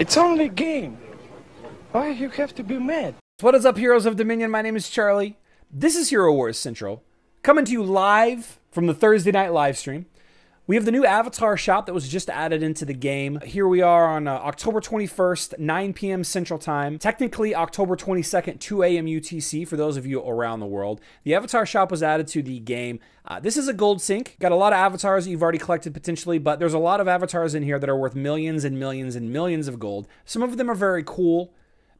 It's only a game. Why you have to be mad? What is up, Heroes of Dominion? My name is Charlie. This is Hero Wars Central, coming to you live from the Thursday night live stream. We have the new Avatar shop that was just added into the game. Here we are on uh, October 21st, 9 p.m. Central Time. Technically, October 22nd, 2 a.m. UTC for those of you around the world. The Avatar shop was added to the game. Uh, this is a gold sink. Got a lot of avatars that you've already collected potentially, but there's a lot of avatars in here that are worth millions and millions and millions of gold. Some of them are very cool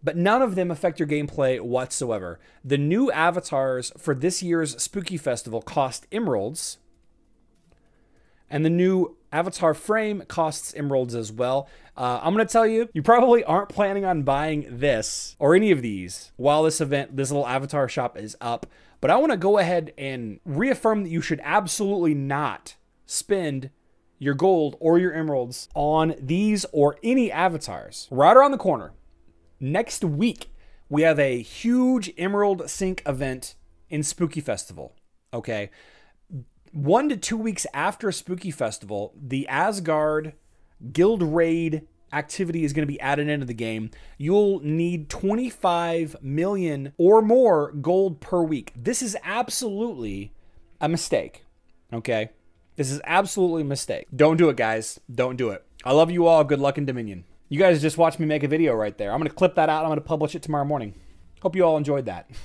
but none of them affect your gameplay whatsoever. The new avatars for this year's Spooky Festival cost emeralds, and the new Avatar frame costs emeralds as well. Uh, I'm gonna tell you, you probably aren't planning on buying this or any of these while this event, this little Avatar shop is up. But I wanna go ahead and reaffirm that you should absolutely not spend your gold or your emeralds on these or any avatars. Right around the corner, next week, we have a huge emerald sync event in Spooky Festival. Okay one to two weeks after Spooky Festival, the Asgard Guild Raid activity is going to be added into the game. You'll need 25 million or more gold per week. This is absolutely a mistake. Okay. This is absolutely a mistake. Don't do it, guys. Don't do it. I love you all. Good luck in Dominion. You guys just watched me make a video right there. I'm going to clip that out. I'm going to publish it tomorrow morning. Hope you all enjoyed that.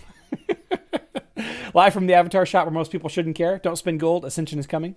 Live from the Avatar shop where most people shouldn't care. Don't spend gold. Ascension is coming.